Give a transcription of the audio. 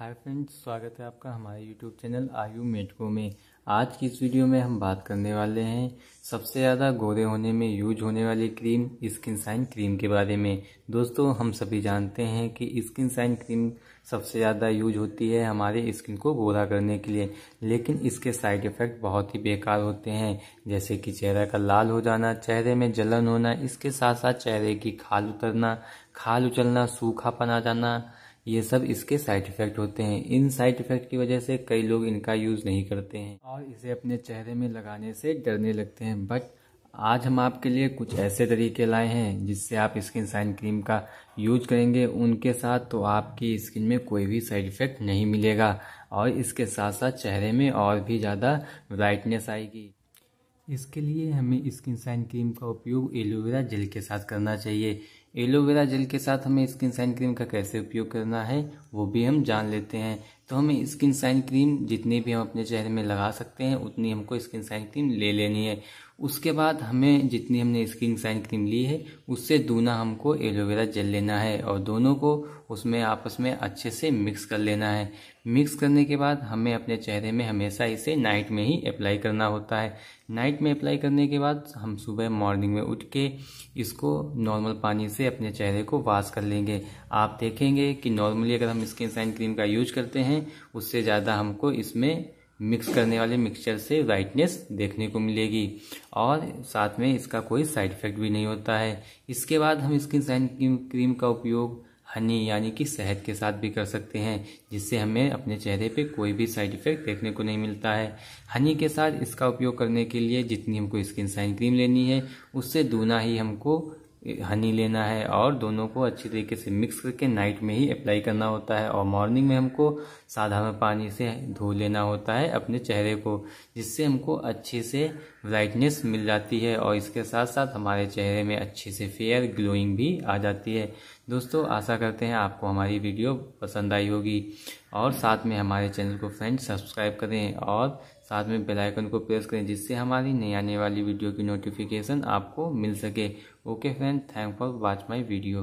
Hi friends स्वागत है आपका हमारे यूट्यूब चैनल आयु मेटको में आज की इस वीडियो में हम बात करने वाले हैं सबसे ज़्यादा गोरे होने में यूज होने वाली क्रीम स्किन साइन क्रीम के बारे में दोस्तों हम सभी जानते हैं कि स्किन साइन क्रीम सबसे ज़्यादा यूज होती है हमारे स्किन को गोरा करने के लिए लेकिन इसके साइड इफ़ेक्ट बहुत ही बेकार होते हैं जैसे कि चेहरा का लाल हो जाना चेहरे में जलन होना इसके साथ साथ चेहरे की खाल उतरना खाल उचलना सूखापन आ जाना ये सब इसके साइड इफेक्ट होते हैं इन साइड इफेक्ट की वजह से कई लोग इनका यूज़ नहीं करते हैं और इसे अपने चेहरे में लगाने से डरने लगते हैं बट आज हम आपके लिए कुछ ऐसे तरीके लाए हैं जिससे आप स्किन साइन क्रीम का यूज करेंगे उनके साथ तो आपकी स्किन में कोई भी साइड इफेक्ट नहीं मिलेगा और इसके साथ साथ चेहरे में और भी ज़्यादा ब्राइटनेस आएगी इसके लिए हमें स्किन साइन क्रीम का उपयोग एलोवेरा जेल के साथ करना चाहिए एलोवेरा जेल के साथ हमें स्किन सैन क्रीम का कैसे उपयोग करना है वो भी हम जान लेते हैं तो हमें स्किन साइन क्रीम जितनी भी हम अपने चेहरे में लगा सकते हैं उतनी हमको स्किन साइन क्रीम ले लेनी है उसके बाद हमें जितनी हमने स्किन साइन क्रीम ली है उससे दूना हमको एलोवेरा जेल लेना है और दोनों को उसमें आपस में अच्छे से मिक्स कर लेना है मिक्स करने के बाद हमें अपने चेहरे में हमेशा इसे नाइट में ही अप्लाई करना होता है नाइट में अप्लाई करने के बाद हम सुबह मॉर्निंग में उठ के इसको नॉर्मल पानी से अपने चेहरे को वॉश कर लेंगे आप देखेंगे कि नॉर्मली अगर हम स्किन साइन क्रीम का यूज करते हैं हैं उससे ज़्यादा हमको इसमें मिक्स करने वाले मिक्सचर से वाइटनेस देखने को मिलेगी और साथ में इसका कोई साइड इफेक्ट भी नहीं होता है इसके बाद हम स्किन साइन क्रीम का उपयोग हनी यानी कि शहद के साथ भी कर सकते हैं जिससे हमें अपने चेहरे पे कोई भी साइड इफेक्ट देखने को नहीं मिलता है हनी के साथ इसका उपयोग करने के लिए जितनी हमको स्किन साइन क्रीम लेनी है उससे दूना ही हमको हनी लेना है और दोनों को अच्छी तरीके से मिक्स करके नाइट में ही अप्लाई करना होता है और मॉर्निंग में हमको साधारण पानी से धो लेना होता है अपने चेहरे को जिससे हमको अच्छे से ब्राइटनेस मिल जाती है और इसके साथ साथ हमारे चेहरे में अच्छे से फेयर ग्लोइंग भी आ जाती है दोस्तों आशा करते हैं आपको हमारी वीडियो पसंद आई होगी और साथ में हमारे चैनल को फ्रेंड सब्सक्राइब करें और साथ में बेल आइकन को प्रेस करें जिससे हमारी नई आने वाली वीडियो की नोटिफिकेशन आपको मिल सके okay friend and thankful watch my video.